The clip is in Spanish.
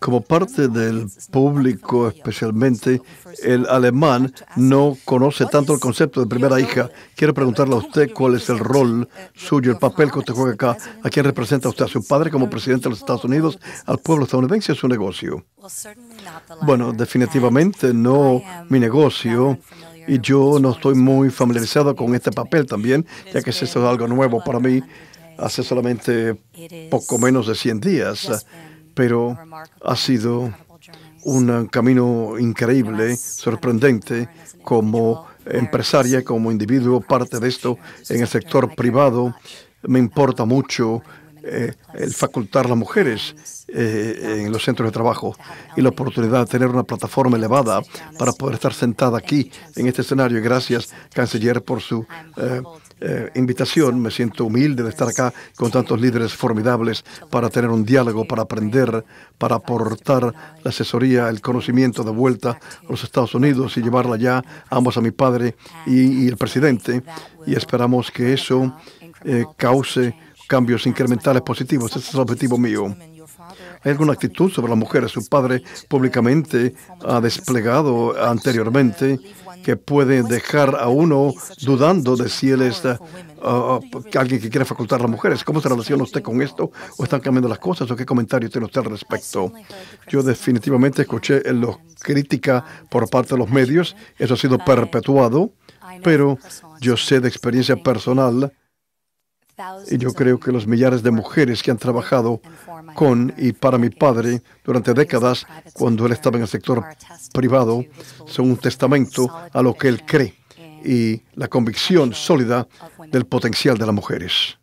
Como parte del público, especialmente el alemán, no conoce tanto el concepto de primera hija. Quiero preguntarle a usted cuál es el rol uh, suyo, el papel que usted juega acá, a quién representa usted, a su padre como presidente de los Estados Unidos, al pueblo estadounidense, a su negocio. Bueno, definitivamente no mi negocio. Y yo no estoy muy familiarizado con este papel también, ya que eso es algo nuevo para mí hace solamente poco menos de 100 días, eh, pero ha sido un eh, camino increíble, sorprendente, como empresaria, como individuo, parte de esto en el sector privado. Me importa mucho eh, el facultar a las mujeres eh, en los centros de trabajo y la oportunidad de tener una plataforma elevada para poder estar sentada aquí en este escenario. Gracias, canciller, por su eh, invitación. Me siento humilde de estar acá con tantos líderes formidables para tener un diálogo, para aprender, para aportar la asesoría, el conocimiento de vuelta a los Estados Unidos y llevarla ya ambos a mi padre y el presidente. Y esperamos que eso cause cambios incrementales positivos. Ese es el objetivo mío. ¿Hay alguna actitud sobre las mujeres? Su padre públicamente ha desplegado anteriormente que puede dejar a uno dudando de si él es eh, eh, alguien que quiere facultar a las mujeres. ¿Cómo se relaciona usted con esto? ¿O están cambiando las cosas? ¿O qué comentario tiene usted al respecto? Yo definitivamente escuché en los crítica por parte de los medios. Eso ha sido perpetuado, pero yo sé de experiencia personal y yo creo que los millares de mujeres que han trabajado con y para mi padre durante décadas, cuando él estaba en el sector privado, son un testamento a lo que él cree y la convicción sólida del potencial de las mujeres.